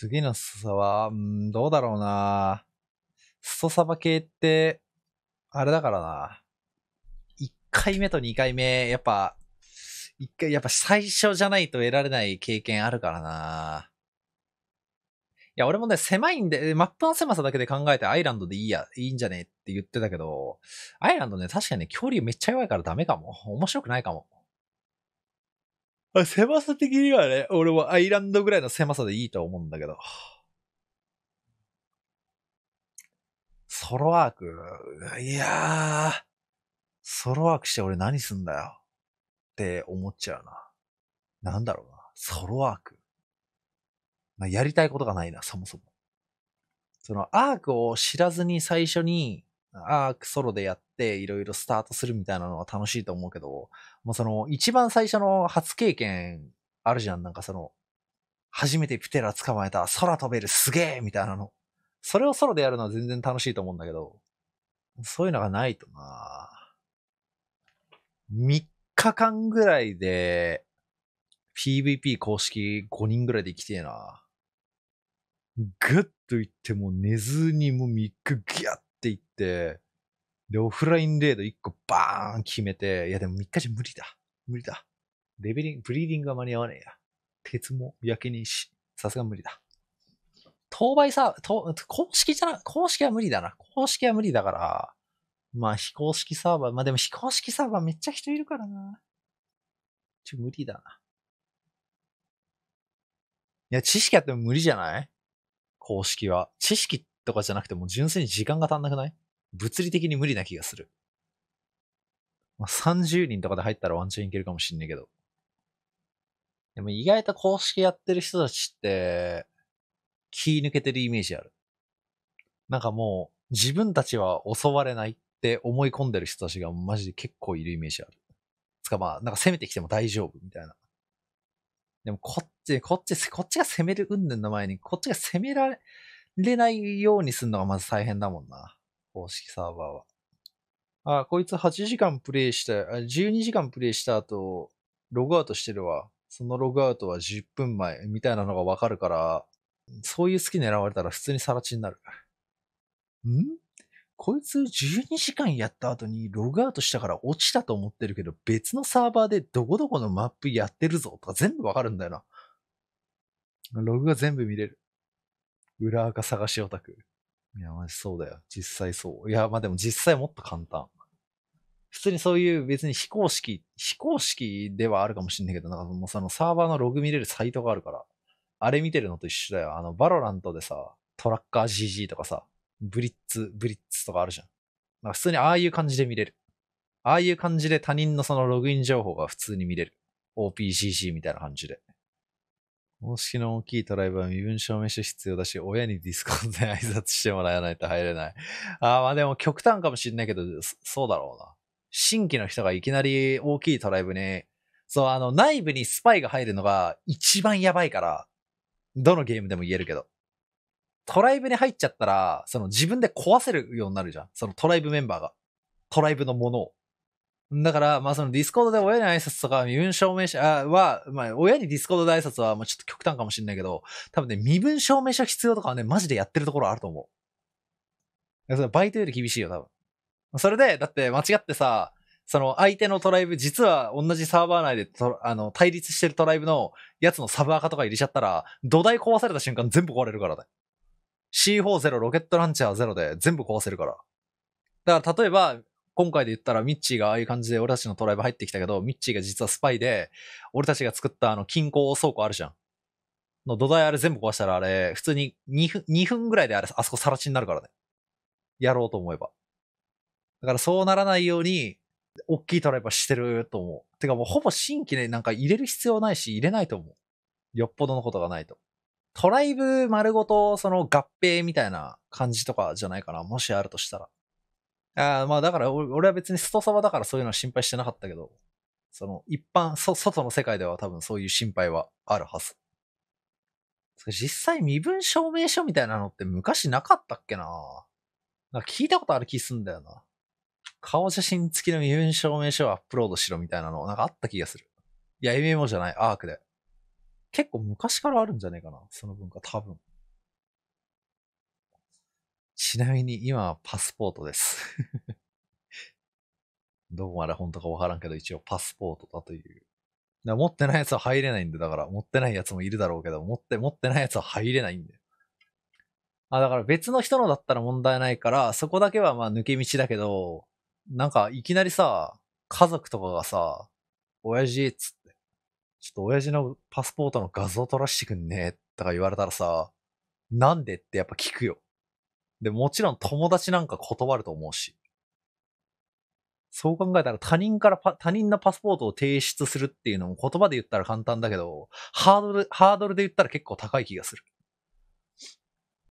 次のスサは、うん、どうだろうなストサバ系って、あれだからな。1回目と2回目、やっぱ、一回、やっぱ最初じゃないと得られない経験あるからな。いや、俺もね、狭いんで、マップの狭さだけで考えてアイランドでいいや、いいんじゃねって言ってたけど、アイランドね、確かにね、距離めっちゃ弱いからダメかも。面白くないかも。狭さ的にはね、俺はアイランドぐらいの狭さでいいと思うんだけど。ソロワーク、いやー、ソロワークして俺何すんだよって思っちゃうな。なんだろうな。ソロワーク。やりたいことがないな、そもそも。そのアークを知らずに最初にアークソロでやっていろいろスタートするみたいなのは楽しいと思うけど、もうその一番最初の初経験あるじゃん。なんかその、初めてプテラ捕まえた空飛べるすげえみたいなの。それをソロでやるのは全然楽しいと思うんだけど、そういうのがないとな3日間ぐらいで PVP 公式5人ぐらいで行きてえな。ぐっと行っても寝ずにもう3日ギャッって言って、で、オフラインレード1個バーン決めて、いやでも3日じゃ無理だ。無理だ。レベリング、ブリーディングが間に合わねえや。鉄も焼けにし、さすが無理だ。当倍さ、公式じゃな、公式は無理だな。公式は無理だから、まあ非公式サーバー、まあでも非公式サーバーめっちゃ人いるからな。ちょ、無理だな。いや、知識あっても無理じゃない公式は。知識とかじゃなくても純粋に時間が足んなくない物理的に無理な気がする。まあ、30人とかで入ったらワンチャンいけるかもしんないけど。でも意外と公式やってる人たちって、気抜けてるイメージある。なんかもう、自分たちは襲われないって思い込んでる人たちがマジで結構いるイメージある。つかまあ、なんか攻めてきても大丈夫みたいな。でもこっち、こっち、こっちが攻める云々の前に、こっちが攻められ、れないようにするのがまず大変だもんな。公式サーバーは。あ、こいつ8時間プレイした、12時間プレイした後、ログアウトしてるわ。そのログアウトは10分前みたいなのがわかるから、そういう好き狙われたら普通に更地になる。んこいつ12時間やった後にログアウトしたから落ちたと思ってるけど、別のサーバーでどこどこのマップやってるぞとか全部わかるんだよな。ログが全部見れる。裏垢探しオタク。いや、まじそうだよ。実際そう。いや、まあでも実際もっと簡単。普通にそういう別に非公式、非公式ではあるかもしんないけど、なんかもうそのサーバーのログ見れるサイトがあるから、あれ見てるのと一緒だよ。あの、バロラントでさ、トラッカー GG とかさ、ブリッツ、ブリッツとかあるじゃん。まか普通にああいう感じで見れる。ああいう感じで他人のそのログイン情報が普通に見れる。OPGG みたいな感じで。公式の大きいトライブは身分証明書必要だし、親にディスコードで挨拶してもらわないと入れない。ああ、まあでも極端かもしんないけど、そうだろうな。新規の人がいきなり大きいトライブに、そう、あの、内部にスパイが入るのが一番やばいから、どのゲームでも言えるけど。トライブに入っちゃったら、その自分で壊せるようになるじゃん。そのトライブメンバーが。トライブのものを。だから、まあそのディスコードで親に挨拶とか身分証明書は、まあ親にディスコードで挨拶はまちょっと極端かもしれないけど、多分ね、身分証明書必要とかはね、マジでやってるところあると思う。それバイトより厳しいよ、多分。それで、だって間違ってさ、その相手のトライブ、実は同じサーバー内であの対立してるトライブのやつのサブアカとか入れちゃったら、土台壊された瞬間全部壊れるからだ、ね。C40 ロケットランチャー0で全部壊せるから。だから例えば、今回で言ったらミッチーがああいう感じで俺たちのトライブ入ってきたけど、ミッチーが実はスパイで、俺たちが作ったあの金庫倉庫あるじゃん。の土台あれ全部壊したらあれ、普通に2分 ,2 分ぐらいであれ、あそこさらちになるからね。やろうと思えば。だからそうならないように、大きいトライブはしてると思う。てかもうほぼ新規でなんか入れる必要ないし、入れないと思う。よっぽどのことがないと。トライブ丸ごと、その合併みたいな感じとかじゃないかな。もしあるとしたら。あまあだから俺は別に外トだからそういうのは心配してなかったけど、その一般、そ、外の世界では多分そういう心配はあるはず。実際身分証明書みたいなのって昔なかったっけななんか聞いたことある気すんだよな。顔写真付きの身分証明書をアップロードしろみたいなのなんかあった気がする。いや、MMO じゃない、アークで。結構昔からあるんじゃねえかな、その文化多分。ちなみに今はパスポートです どこまで本当かわからんけど、一応パスポートだという。だ持ってないやつは入れないんで、だから持ってないやつもいるだろうけど、持って、持ってないやつは入れないんだよ。あ、だから別の人のだったら問題ないから、そこだけはまあ抜け道だけど、なんかいきなりさ、家族とかがさ、親父っつって、ちょっと親父のパスポートの画像撮らしてくんねとか言われたらさ、なんでってやっぱ聞くよ。で、もちろん友達なんか断ると思うし。そう考えたら他人から他人のパスポートを提出するっていうのも言葉で言ったら簡単だけど、ハードル、ハードルで言ったら結構高い気がする。